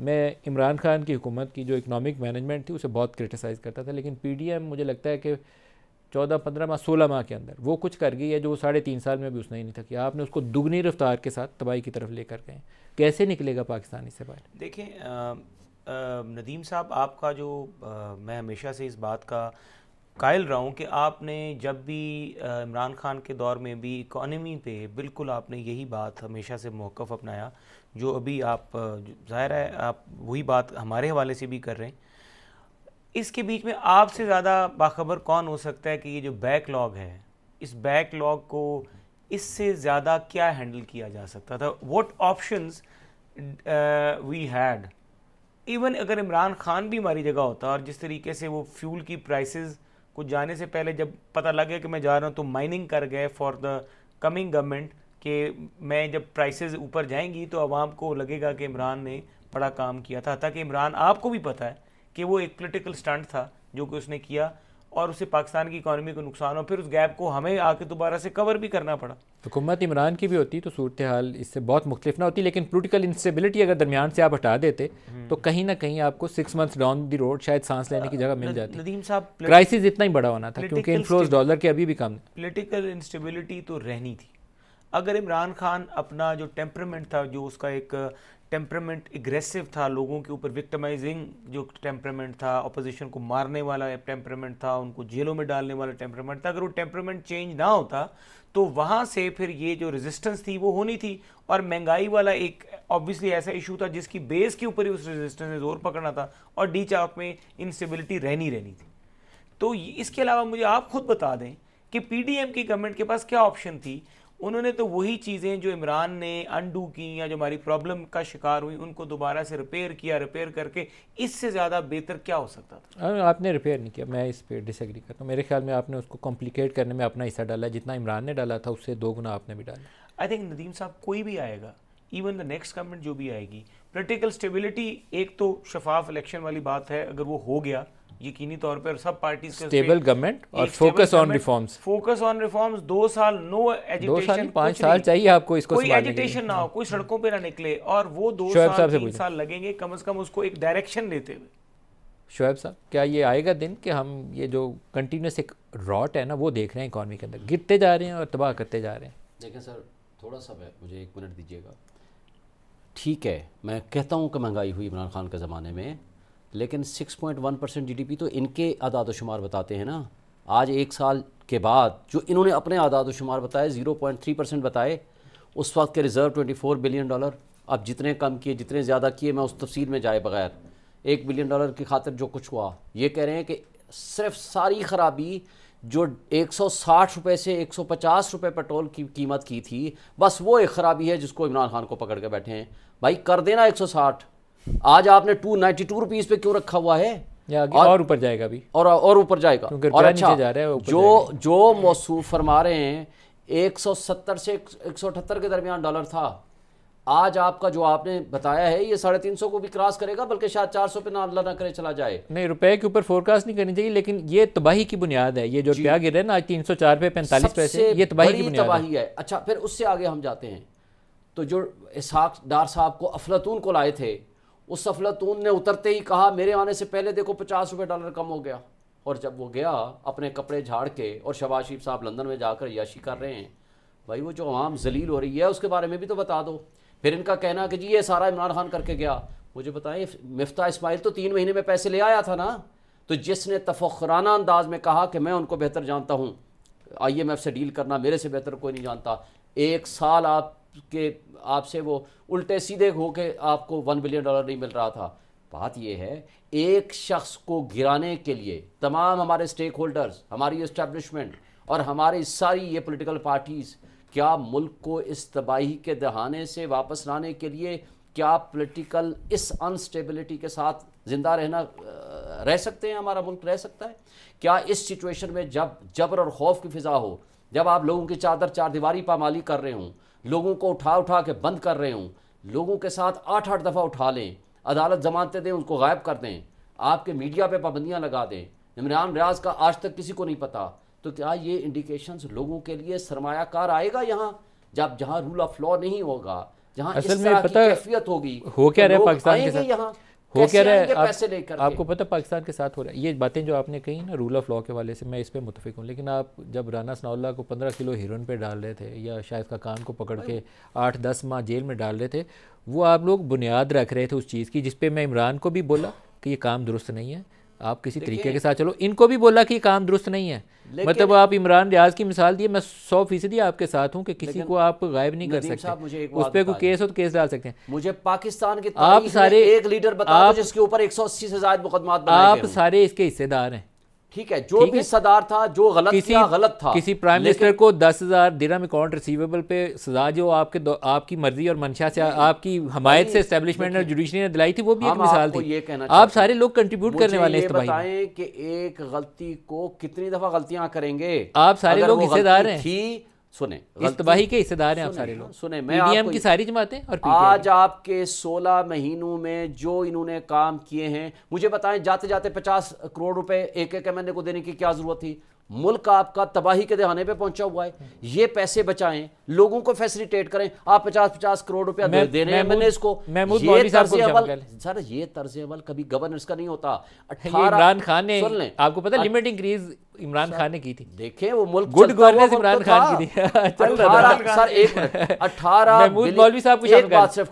मैं इमरान खान की हुकूमत की जो इकनॉमिक मैनेजमेंट थी उसे बहुत क्रिटिसाइज़ करता था लेकिन पी मुझे लगता है कि चौदह पंद्रह माह सोलह माह के अंदर वो कुछ कर गई है जो साढ़े तीन साल में भी उसने ही नहीं था कि आपने उसको दुगनी रफ्तार के साथ तबाही की तरफ लेकर गए कैसे निकलेगा पाकिस्तान इससे बाहर देखें नदीम साहब आपका जो आ, मैं हमेशा से इस बात का कायल रहा हूँ कि आपने जब भी इमरान खान के दौर में भी इकॉनमी पे बिल्कुल आपने यही बात हमेशा से मौक़ अपनाया जो अभी आप ज़ाहिर है आप वही बात हमारे हवाले से भी कर रहे हैं इसके बीच में आपसे ज़्यादा बाखबर कौन हो सकता है कि ये जो बैकलॉग है इस बैकलॉग को इससे ज़्यादा क्या हैंडल किया जा सकता था what option we had even अगर इमरान खान भी हमारी जगह होता और जिस तरीके से वो फ्यूल की प्राइसेस कुछ जाने से पहले जब पता लगे कि मैं जा रहा हूँ तो माइनिंग कर गए फॉर द कमिंग गवर्नमेंट कि मैं जब प्राइसेस ऊपर जाएंगी तो अवाम को लगेगा कि इमरान ने बड़ा काम किया था ताकि इमरान आपको भी पता है कि वो एक पोलिटिकल स्टंट था जो कि उसने किया और उससे पाकिस्तान की इकानमी को नुकसान हो फिर उस गैप को हमें आके दोबारा से कवर भी करना पड़ा हुकूमत तो इमरान की भी होती तो सूरत हाल इससे बहुत मुख्तफ ना होती लेकिन पोलिटिकल इंस्टेबिलिटी अगर दरमियान से आप हटा देते हम्म। तो कहीं ना कहीं आपको six months down the road शायद सांस लेने की जगह मिल जाती नदीम साहब क्राइसिस इतना ही बड़ा होना था क्योंकि इन्फ्लोज डॉलर के अभी भी कम पोलिटिकल इंस्टेबिलिटी तो रहनी थी अगर इमरान खान अपना जो टेम्परमेंट था जो उसका एक टेम्परमेंट एग्रेसिव था लोगों के ऊपर विक्टमाइजिंग जो टेम्परामेंट था अपोजिशन को मारने वाला टेम्परमेंट था उनको जेलों में डालने वाला टेम्परमेंट था अगर वो टेम्परमेंट चेंज ना होता तो वहाँ से फिर ये जो रेजिस्टेंस थी वो होनी थी और महंगाई वाला एक ऑब्वियसली ऐसा इशू था जिसकी बेस के ऊपर ही उस रेजिस्टेंस ने जोर पकड़ना था और डी चाक में इंस्टेबिलिटी रहनी रहनी थी तो इसके अलावा मुझे आप खुद बता दें कि पीडीएम की गवर्नमेंट के पास क्या ऑप्शन थी उन्होंने तो वही चीज़ें जो इमरान ने अनडू की या जो हमारी प्रॉब्लम का शिकार हुई उनको दोबारा से रिपेयर किया रिपेयर करके इससे ज़्यादा बेहतर क्या हो सकता था आपने रिपेयर नहीं किया मैं इस पर डिसग्री करता हूँ मेरे ख्याल में आपने उसको कॉम्प्लिकेट करने में अपना हिस्सा डाला जितना इमरान ने डाला था उससे दो गुना आपने भी डाला आई थिंक नदीम साहब कोई भी आएगा इवन द नेक्स्ट गवर्नमेंट जो भी आएगी पोलिटिकल स्टेबिलिटी एक तो शफाफ इलेक्शन वाली बात है अगर वो हो गया यकीनी तौर पर सब पार्टी स्टेबल गवर्नमेंट और focus on reforms focus on reforms दो साल नो एजुकेशन पांच साल चाहिए आपको इसको कोई एजुटेशन ना हो कोई सड़कों पर ना निकले और वो दो साल तीन साल लगेंगे कम अज कम उसको एक डायरेक्शन देते हुए शोएब साहब क्या ये आएगा दिन कि हम ये जो कंटिन्यूस एक रॉट है ना वो देख रहे हैं इकॉनमी के अंदर गिरते जा रहे हैं और तबाह करते जा रहे हैं देखें सर थोड़ा सा है मुझे एक मिनट दीजिएगा ठीक है मैं कहता हूँ कि महंगाई हुई इमरान खान के ज़माने में लेकिन 6.1 परसेंट जी तो इनके आदाद शुमार बताते हैं ना आज एक साल के बाद जो इन्होंने अपने आदाद शुमार बताए 0.3 परसेंट बताए उस वक्त के रिज़र्व 24 बिलियन डॉलर अब जितने कम किए जितने ज़्यादा किए मैं उस तफसील में जाए बगैर एक बिलियन डॉलर की खातिर जो कुछ हुआ ये कह रहे हैं कि सिर्फ सारी खराबी जो 160 रुपए से 150 रुपए पेट्रोल की कीमत की थी बस वो एक खराबी है जिसको इमरान खान को पकड़ के बैठे हैं भाई कर देना 160 आज आपने टू नाइनटी टू रुपीज पे क्यों रखा हुआ है और ऊपर जाएगा अभी और और ऊपर जाएगा और अच्छा जा रहा है जो जो मौसू फरमा रहे हैं 170 से एक सौ अठहत्तर के दरमियान डॉलर था आज आपका जो आपने बताया है ये साढ़े तीन सौ को भी क्रॉस करेगा बल्कि शायद चार सौ पे ना अल्लाह ना करे चला जाए नहीं रुपए के ऊपर फोरकास्ट नहीं करनी चाहिए लेकिन ये तबाही की बुनियाद है ये जो रुपया गिर है ना आज तीन सौ चार पे पैंतालीस पैसे ये तबाही की बुनियाद तबाही है अच्छा फिर उससे आगे हम जाते हैं तो जो इसहाक डार साहब को अफलातून को लाए थे उस सफलतून ने उतरते ही कहा मेरे आने से पहले देखो पचास रुपये डॉलर कम हो गया और जब वो गया अपने कपड़े झाड़ के और शबाज शरीफ साहब लंदन में जाकर याशी कर रहे हैं भाई वो जो आवाम जलील हो रही है उसके बारे में भी तो बता दो फिर इनका कहना कि जी ये सारा इमरान खान करके गया मुझे बताएं मिफ्ता इसमाइल तो तीन महीने में पैसे ले आया था ना तो जिसने तफखराना अंदाज में कहा कि मैं उनको बेहतर जानता हूँ आई एम एफ से डील करना मेरे से बेहतर कोई नहीं जानता एक साल आप के आपसे वो उल्टे सीधे हो के आपको वन बिलियन डॉलर नहीं मिल रहा था बात यह है एक शख्स को गिराने के लिए तमाम हमारे स्टेक होल्डर्स हमारी इस्टेब्लिशमेंट और हमारी सारी ये पोलिटिकल पार्टीज़ क्या मुल्क को इस तबाही के दहाने से वापस लाने के लिए क्या पोलिटिकल इस अनस्टेबिलिटी के साथ ज़िंदा रहना रह सकते हैं हमारा मुल्क रह सकता है क्या इस सिचुएशन में जब जबर और खौफ की फ़िज़ा हो जब आप लोगों की चादर चार दीवारी पामाली कर रहे हों लोगों को उठा उठा के बंद कर रहे हों लोगों के साथ आठ आठ दफ़ा उठा लें अदालत जमानते दें उनको गायब कर दें आपके मीडिया पर पाबंदियाँ लगा दें इमरान रियाज का आज तक किसी को नहीं पता तो क्या ये इंडिकेशंस लोगों के लिए सरमायाकार आएगा यहाँ जब जहाँ रूल ऑफ लॉ नहीं होगा जहाँ असल में पता होगी हो क्या तो रहे पाकिस्तान के साथ यहाँ हो क्या रहा है पैसे लेकर आपको पता पाकिस्तान के साथ हो रहा है ये बातें जो आपने कही ना रूल ऑफ लॉ के वाले से मैं इस पर मुतफिक हूँ लेकिन आप जब राना सनाउल्ला को पंद्रह किलो हीरोइन पे डाल रहे थे या शायद का कान को पकड़ के आठ दस माह जेल में डाल रहे थे वो आप लोग बुनियाद रख रहे थे उस चीज़ की जिसपे मैं इमरान को भी बोला कि ये काम दुरुस्त नहीं है आप किसी तरीके के साथ चलो इनको भी बोला कि काम दुरुस्त नहीं है मतलब आप इमरान रियाज की मिसाल दिए मैं सौ फीसदी आपके साथ हूँ कि किसी को आप गायब नहीं कर सकते मुझे उस पर कोई केस हो तो केस डाल सकते हैं मुझे पाकिस्तान के आप सारे एक लीडर बता आप, जिसके ऊपर एक सौ अस्सी से ज्यादा मुकदमा आप सारे इसके हिस्सेदार हैं ठीक है जो भी सदार था जो गलत किसी, था गलत था किसी प्राइम मिनिस्टर को दस हजार दिरम अकाउंट रिसीवेबल पे सजा जो आपके आपकी मर्जी और मंशा से आपकी हमायत से स्टेब्लिशमेंट और जुडिशरी ने दिलाई थी वो भी एक मिसाल थी ये कहना आप सारे लोग कंट्रीब्यूट करने वाले हैं बताएं कि एक गलती को कितनी दफा गलतियां करेंगे आप सारे लोग हिस्सेदार हैं सुने इस के हिस्सेदार हैं आप सारे लोग सुने मैं पीडीएम की सारी जमाते और आज आपके 16 महीनों में जो इन्होंने काम किए हैं मुझे बताएं जाते जाते 50 करोड़ रुपए एक एक एम को देने की क्या जरूरत थी मुल्क आपका तबाही के दहाने पे पहुंचा हुआ है ये पैसे बचाएं लोगों को फैसिलिटेट करें आप पचास पचास करोड़ रुपया दे, दे रहे हैं इसको ये तर्ज अमल सर ये तर्ज अमल कभी गवर्नेंस का नहीं होता इमरान खान ने आपको पता लिमिट इंक्रीज इमरान खान ने की थी देखे वो मुल्क गुड गवर्नेंस तो इमरान खान की थी अठारह सर एक अठारह